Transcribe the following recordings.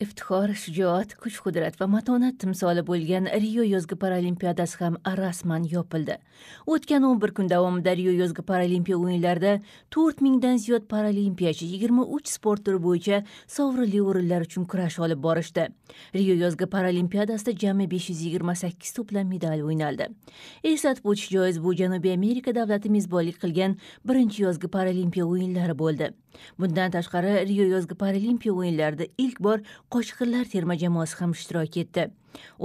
iftixor shijoat kuch qudrat va matonat timsoli bo'lgan rio yozgi paralimpiadasi ham rasman yopildi o'tgan 11 kun davomida rio yozgi paralimpiya o'yinlarida 4000 dan ziyod paralimpiyachi 23 sport turi bo'yicha sovrinli o'rinlar uchun kurash olib borishdi rio yozgi paralimpiadasida jami 528 to'plam medal o'ynaldi eslatib o'tish joiz bu janubiy amerika davlati mezbonlik qilgan birinchi yozgi paralimpiya o'yinlari bo'ldi bundan tashqari rio yozgi paralimpiya o'yinlarida ilk bor qochqinlar terma jamoasi ham ishtirok etdi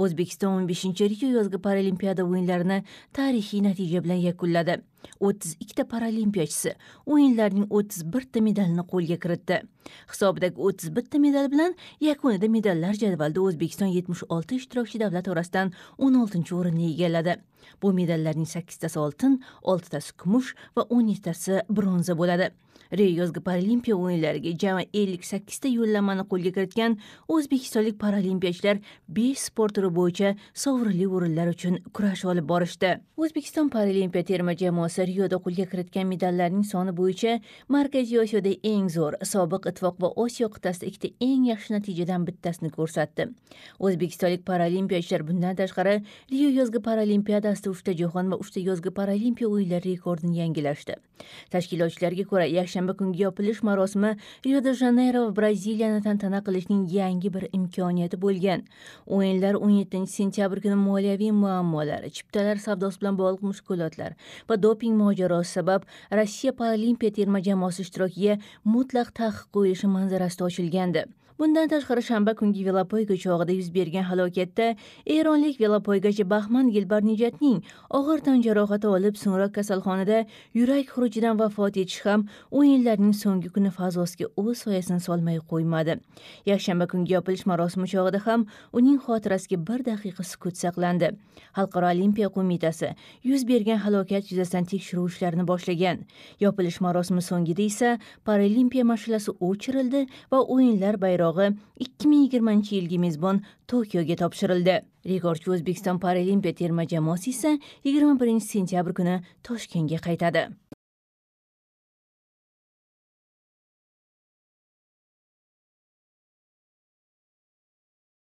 o'zbekiston o'n beshinchi rio yozgi paralimpiada o'yinlarini tarixiy natija bilan yakunladi o'ttiz ikkita paralimpiyachisi o'yinlarning o'ttiz birta medalini qo'lga kiritdi hisobidagi o'ttiz bitta medal bilan yakunida medallar jadvalida o'zbekiston yetmish olti ishtirokchi davlat orasidan o'n oltinchi o'rinni egalladi bu medallarning sakkiztasi oltin oltitasi kumush va o'n tasi bronza bo'ladi rio yozgi paralimpiya o'yinlariga jami ellik sakkizta yo'llanmani qo'lga kiritgan o'zbekistonlik paralimpiyachilar besh sport turi bo'yicha sovrinli o'rinlar uchun kurash olib borishdi o'zbekiston paralimpiya terma jamoasi rioda qo'lga kiritgan medallarning soni bo'yicha markaziy osiyoda eng zo'r sobiq ittifoq va osiyo qit'asida ikkita eng yaxshi natijadan bittasini ko'rsatdi o'zbekistonlik paralimpiyachilar bundan tashqari rio yozgi paralimpiadasida uchta jahon va uchta yozgi paralimpiya o'yinlari rekordini yangilashdi tashkilotchilarga ko'ra yakshanba kungi yopilish marosimi rio de janeyro va braziliyani tantana qilishning yangi bir imkoniyati bo'lgan o'yinlar oilalar 17 sentyabr kuni moliyaviy muammolar chiptalar savdosi bilan bog'liq mushkulotlar va doping mojarosi sabab rossiya paralimpiya terma jamoasi ishtirokiga mutlaq taqiq qo'yilishi manzarasida ochilgandi bundan tashqari shanba kungi velopoyga chog'ida yuz bergan halokatda eronlik velopoygachi bahman gilbar nijatning og'ir tan jarohati olib so'ngra kasalxonada yurak xurujidan vafot etishi ham o'yinlarning so'nggi kuni fazosiga o'z soyasini solmay qo'ymadi yakshanba kungi yopilish marosimi chog'ida ham uning xotirasiga bir daqiqa sukut saqlandi xalqaro olimpiya qo'mitasi yuz bergan halokat yuzasidan tekshiruv ishlarini boshlagan yopilish marosimi so'ngida esa paralimpiya mashinasi o'chirildi va o'yinlar bayroq bayrog'i 2020 yilgi mezbon tokioga topshirildi rekordchi o'zbekiston paralimpiya terma jamoasi esa 21 sentyabr kuni toshkentga qaytadi